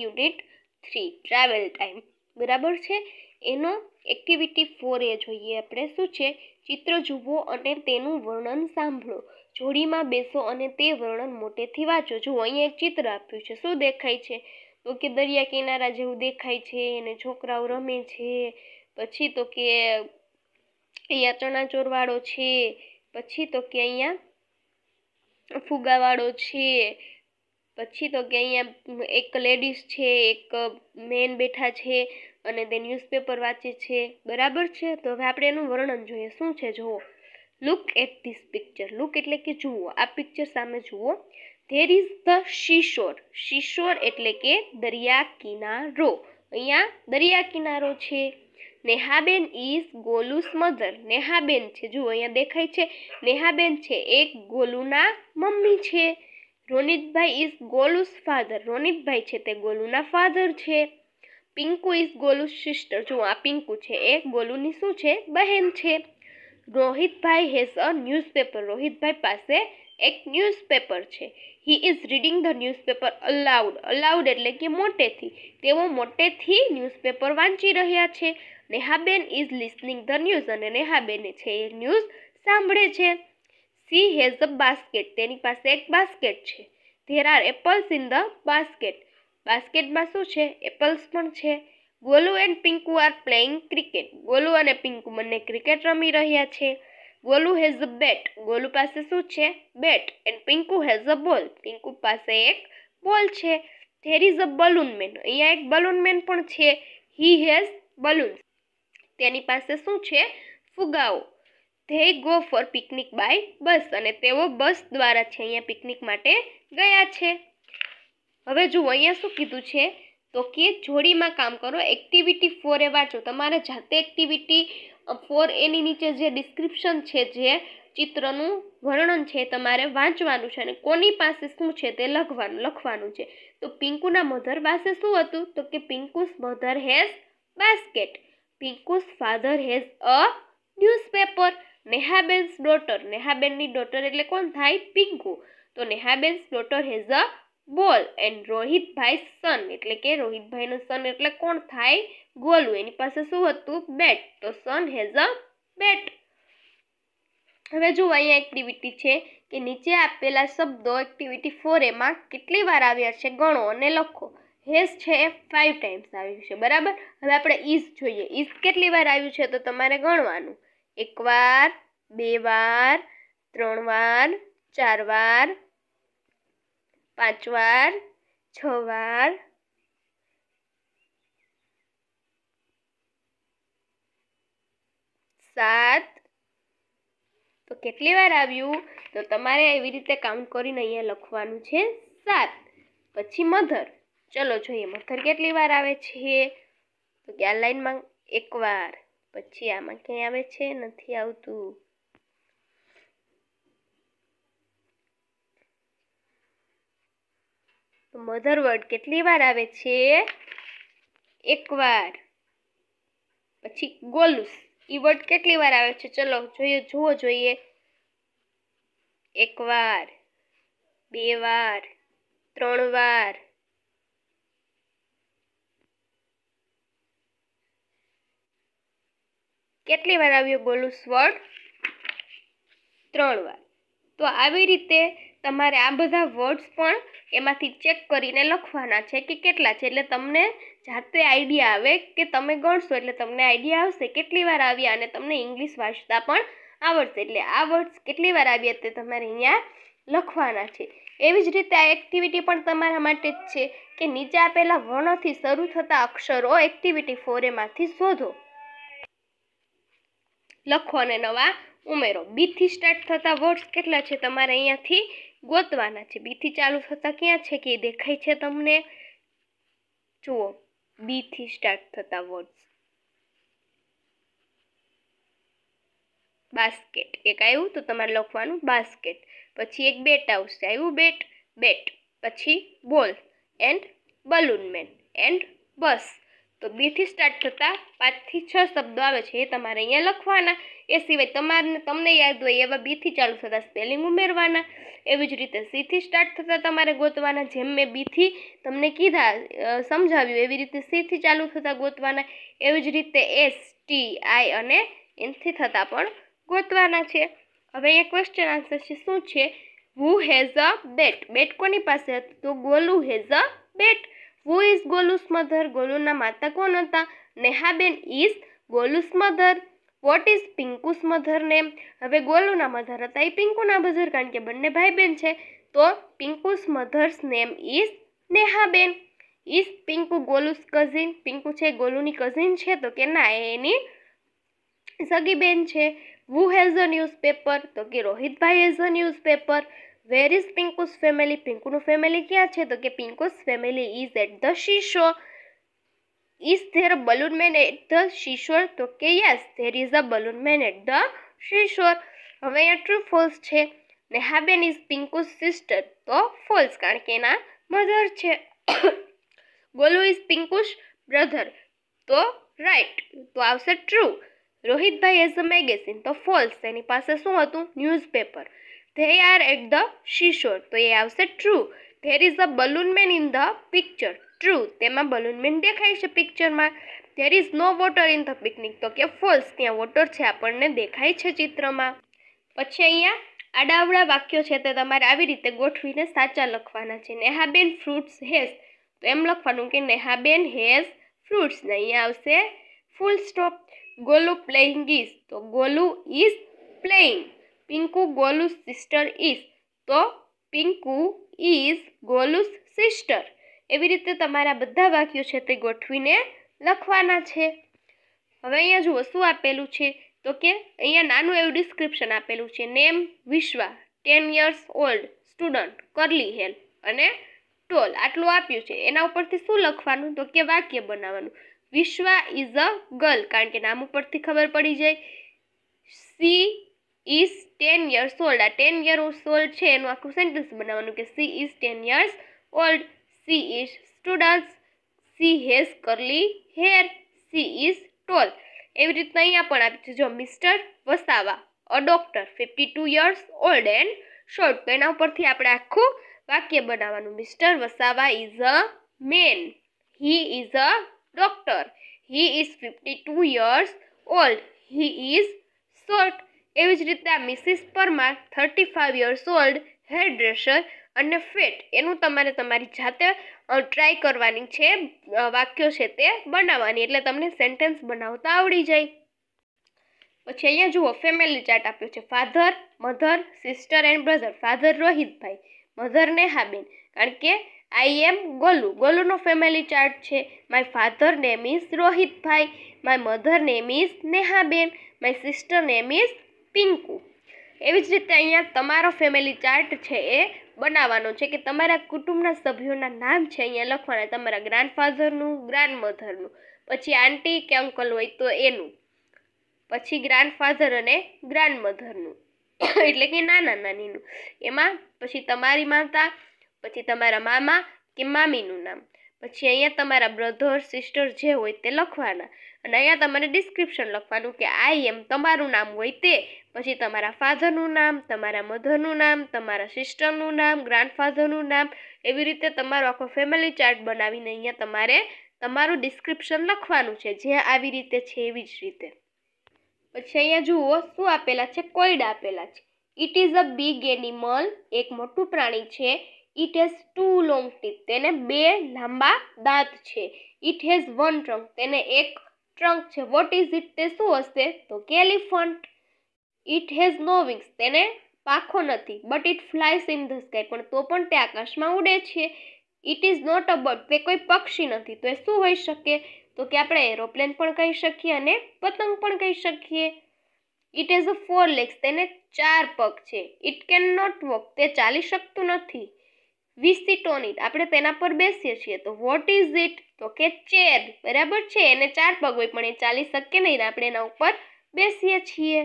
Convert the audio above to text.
unit three travel time બરાબર છે એનો એક્ટિવિટી ફોર એ જોઈએ આપણે શું છે ચિત્ર જુઓ અને તેનું વર્ણન સાંભળો જોડીમાં બેસો અને તે વર્ણન મોટેથી વાંચો જુઓ અહીંયા એક ચિત્ર આપ્યું છે શું દેખાય છે તો કે દરિયા કિનારા જેવું દેખાય છે અને છોકરાઓ રમે છે પછી તો કે અહીંયા ચણાચોરવાળો છે પછી તો કે અહીંયા ફુગાવાળો છે પછી તો કે અહીંયા એક લેડીઝ છે એક મેન બેઠા છે અને તે ન્યૂઝપેપર વાંચે છે બરાબર છે તો હવે આપણે એનું વર્ણન જોઈએ શું છે જુઓ look at this picture look એટલે કે જુઓ આ પિક્ચર સામે જુઓ there is the seashore seashore એટલે કે દરિયા કિનારો અહીંયા દરિયા કિનારો છે નેહાબેન ઇઝ ગોલુસ મધર નેહાબેન છે જુઓ અહીંયા દેખાય છે નેહાબેન છે એક ગોલુના મમ્મી છે રોનિતભાઈ ઇઝ ગોલુસ ફાધર રોનિતભાઈ છે તે ગોલુના ફાધર છે પિંકુ ઇઝ ગોલુસ સિસ્ટર જો આ પિંકુ છે એ ગોલુની શું છે બહેન છે રોહિતભાઈ હેઝ અ ન્યૂઝપેપર રોહિતભાઈ પાસે એક ન્યૂઝપેપર છે he is reading the newspaper aloud aloud એટલે કે મોટેથી તેઓ મોટેથી ન્યૂઝપેપર વાંચી રહ્યા છે Nehaben is listening the news અને નેહાબેને છે એ ન્યૂઝ સાંભળે છે સી હેઝ અ બાસ્કેટ તેની પાસે એક બાસ્કેટ છે there are apples in the basket બાસ્કેટમાં શું છે એપલ્સ પણ છે Golu and Pinku are playing cricket Golu અને પિંકુ બંને ક્રિકેટ રમી રહ્યા છે Golu has a bat Golu પાસે શું છે bat and Pinku has a ball Pinku પાસે એક બોલ છે there is a balloon man અહીંયા એક બલૂન મેન પણ છે હી હેઝ બલૂન્સ તેની પાસે શું છે ફુગાઓ they go for picnic by bus અને તેઓ બસ દ્વારા છે અહીંયા પિકનિક માટે ગયા છે હવે જુઓ અહીંયા શું કીધું છે તો કે જોડીમાં કામ કરો એક્ટિવિટી ફોર એ વાંચો તમારે જાતે એક્ટિવિટી ફોર એની નીચે જે ડિસ્ક્રિપ્શન છે જે ચિત્રનું વર્ણન છે તમારે વાંચવાનું છે અને કોની પાસે શું છે તે લખવાનું લખવાનું છે તો પિંકુના મધર પાસે શું હતું તો કે Pinku's mother has basket Pinku's father has a newspaper Nehaben's daughter નેહાબેનની ડોટર એટલે કોણ થાય પિંકુ તો નેહાબેન્સ ડોટર હેઝ અ બોલ એન્ડ રોહિતભાઈ સન એટલે કે રોહિતભાઈનો સન એટલે કોણ થાય ગોલુ એની પાસે શું હતું બેટ તો સન હેઝ અ બેટ હવે જુઓ અહીંયા એક્ટિવિટી છે કે નીચે આપેલા શબ્દો એક્ટિવિટી ફોર એમાં કેટલી વાર આવ્યા છે ગણો અને લખો હેઝ છે એ ફાઇવ ટાઈમ્સ આવ્યું છે બરાબર હવે આપણે ઇઝ જોઈએ ઇઝ કેટલી વાર આવ્યું છે તો તમારે ગણવાનું એક વાર બે વાર ત્રણ વાર ચાર વાર પાંચ વાર છ વાર સાત તો કેટલી વાર આવ્યું તો તમારે એવી રીતે કાઉન્ટ કરીને અહીંયા લખવાનું છે સાત પછી મધર ચલો જોઈએ મધર કેટલી વાર આવે છે તો કે આ લાઈનમાં એકવાર પછી આમાં ક્યાંય આવે છે નથી આવતું મધર વર્ડ કેટલી વાર આવે છે એક વાર પછી ગોલુસ ઈ વર્ડ કેટલી વાર આવે છે ચલો જોઈએ જોવો જોઈએ એક વાર બે વાર ત્રણ વાર કેટલી વાર આવ્યો ગોલુસ વર્ડ ત્રણ વાર તો આવી રીતે તમારે આ બધા વર્ડ્સ પણ એમાંથી ચેક કરીને લખવાના છે કે કેટલા છે એટલે તમને જાતે આઈડિયા આવે કે તમે ગણશો એટલે તમને આઈડિયા આવશે કેટલી વાર આવ્યા અને તમને ઇંગ્લિશ વાંચતા પણ આવડશે એટલે આ વર્ડ્સ કેટલી વાર આવ્યા તે તમારે અહીંયા લખવાના છે એવી જ રીતે આ એક્ટિવિટી પણ તમારા માટે જ છે કે નીચે આપેલા વર્ણોથી શરૂ થતા અક્ષરો એક્ટિવિટી ફોર એમાંથી શોધો લખો નવા ઉમેરો બીથી સ્ટાર્ટ થતા વર્ડ્સ કેટલા છે તમારે અહીંયાથી ગોતવાના છે બીથી ચાલુ થતા ક્યાં છે કે દેખાય છે તમને જુઓ બીથી સ્ટાર્ટ થતા વર્ડ્સ બાસ્કેટ એક આવ્યું તો તમારે લખવાનું બાસ્કેટ પછી એક બેટ આવશે આવ્યું બેટ બેટ પછી બોલ એન્ડ બલૂનમેન એન્ડ બસ તો બેથી સ્ટાર્ટ થતાં પાંચથી છ શબ્દો આવે છે એ તમારે અહીંયા લખવાના એ સિવાય તમારે તમને યાદ હોય એવા બીથી ચાલુ થતાં સ્પેલિંગ ઉમેરવાના એવી જ રીતે સીથી સ્ટાર્ટ થતાં તમારે ગોતવાના જેમ મેં બીથી તમને કીધા સમજાવ્યું એવી રીતે સીથી ચાલુ થતાં ગોતવાના એવી જ રીતે એસ ટી આઈ અને એનથી થતાં પણ ગોતવાના છે હવે એ ક્વેશ્ચન આન્સર છે શું છે હુ હેઝ અ બેટ બેટ કોની પાસે હતું તો Golu has a bat who is Golu's mother ગોલુના માતા કોણ હતા Nehaben is Golu's mother what is Pinku's mother name હવે ગોલુના મધર હતા એ પિંકુના મધર કારણ કે બંને ભાઈ બહેન છે તો Pinku's mother's name is Nehaben is Pinku Golu's cousin Pinku છે ગોલુની કઝિન છે તો કે ના એની સગી બેન છે who has a newspaper તો કે Rohitbhai has a newspaper where is Pinku's family પિંકુનું ફેમિલી ક્યાં છે તો કે Pinku's family is at the seashore is there balloon man at the seashore તો કે yes there is a balloon man at the seashore હવે અહીંયા ટ્રુ ફોલ્સ છે ને નેહાબેન ઇઝ પિંકુસ સિસ્ટર તો ફોલ્સ કારણ કે એના મધર છે ગોલુ ઇઝ પિંકુશ બ્રધર તો રાઈટ તો આવશે true Rohitbhai has a magazine તો ફોલ્સ એની પાસે શું હતું newspaper they are at the seashore તો એ આવશે true there is a balloon man in the picture true તેમાં બલૂન મેન દેખાય છે પિક્ચરમાં there is no water in the picnic તો કે ફોલ્સ ત્યાં વોટર છે આપણને દેખાય છે ચિત્રમાં પછી અહીંયા આડાવડા વાક્યો છે તે તમારે આવી રીતે ગોઠવીને સાચા લખવાના છે નેહાબેન ફ્રૂટ્સ હેઝ તો એમ લખવાનું કે નેહાબેન હેઝ ફ્રૂટ્સ ને અહીંયા આવશે full stop Golu playing is તો Golu is playing Pinku Golu's sister is તો પિંકુ ઇઝ ગોલુસ સિસ્ટર એવી રીતે તમારા બધા વાક્યો છે તે ગોઠવીને લખવાના છે હવે અહીંયા જુઓ શું આપેલું છે તો કે અહીંયા નાનું એવું ડિસ્ક્રિપ્શન આપેલું છે name Vishwa ten years old student curly hair અને ટોલ આટલું આપ્યું છે એના ઉપરથી શું લખવાનું તો કે વાક્ય બનાવવાનું વિશ્વા ઇઝ અ ગર્લ કારણ કે નામ ઉપરથી ખબર પડી જાય she is ten years old આ ટેન યર ઓલ્ડ છે એનું આખું સેન્ટેન્સ બનાવવાનું કે she is ten years old she is students she has curly hair she is tall એવી રીતના અહીંયા પણ આપી છે જો mister Vasava a doctor fifty two years old and short તો એના ઉપરથી આપણે આખું વાક્ય બનાવવાનું mister Vasava is a man he is a doctor he is fifty two years old he is short એવી જ રીતે આ Mrs Parmar thirty five years old hairdresser અને ફેટ એનું તમારે તમારી જાતે ટ્રાય કરવાની છે વાક્યો છે તે બનાવવાની એટલે તમને સેન્ટેન્સ બનાવતા આવડી જાય પછી અહીંયા જુઓ ફેમિલી ચાર્ટ આપ્યો છે father mother sister and brother father Rohitbhai mother Nehaben કારણ કે આઈ એમ ગોલુ ગોલુનો ફેમિલી ચાર્ટ છે my father name is Rohitbhai my mother name is Nehaben my sister name is Pinku એવી જ રીતે અહીંયા તમારો ફેમિલી ચાર્ટ છે એ બનાવવાનો છે કે તમારા કુટુંબના સભ્યોના નામ છે અહીંયા લખવાના તમારા ગ્રાન્ડફાધરનું ગ્રાન્ડમધરનું પછી આંટી કે અંકલ હોય તો એનું પછી ગ્રાન્ડફાધર અને ગ્રાન્ડમધરનું એટલે કે નાના નાનીનું એમાં પછી તમારી માતા પછી તમારા મામા કે મામીનું નામ પછી અહીંયા તમારા બ્રધર સિસ્ટર જે હોય તે લખવાના અને અહીંયા તમારે ડિસ્ક્રિપ્શન લખવાનું કે આઈ એમ તમારું નામ હોય તે પછી તમારા ફાધરનું નામ તમારા મધરનું નામ તમારા સિસ્ટરનું નામ ગ્રાન્ડફાધરનું નામ એવી રીતે તમારો આખો ફેમિલી ચાર્ટ બનાવીને અહીંયા તમારે તમારું ડિસ્ક્રિપ્શન લખવાનું છે જે આવી રીતે છે એવી જ રીતે પછી અહીંયા જુઓ શું આપેલા છે કોઈડ આપેલા છે it is a big animal એક મોટું પ્રાણી છે it has two long teeth તેને બે લાંબા દાંત છે ઇટ હેઝ વન ટ્રંક તેને એક ટ્રંક છે વોટ ઇઝ ઇટ તે શું હશે તો કેલિફન્ટ ઇટ હેઝ નો વિંગ્સ તેને પાખો નથી but it flies in the sky પણ તો પણ તે આકાશમાં ઉડે છે it is not a bird તે કોઈ પક્ષી નથી તો એ શું હોઈ શકે તો કે આપણે એરોપ્લેન પણ કહી શકીએ અને પતંગ પણ કહી શકીએ it has a four legs તેને ચાર પગ છે ઇટ કેન નોટ વોક તે ચાલી શકતું નથી વીસથી ટોનિટ આપણે તેના પર બેસીએ છીએ તો વોટ ઇઝ ઇટ તો કે ચેર બરાબર છે એને ચાર પગ હોય પણ એ ચાલી શકે નહીં આપણે એના ઉપર બેસીએ છીએ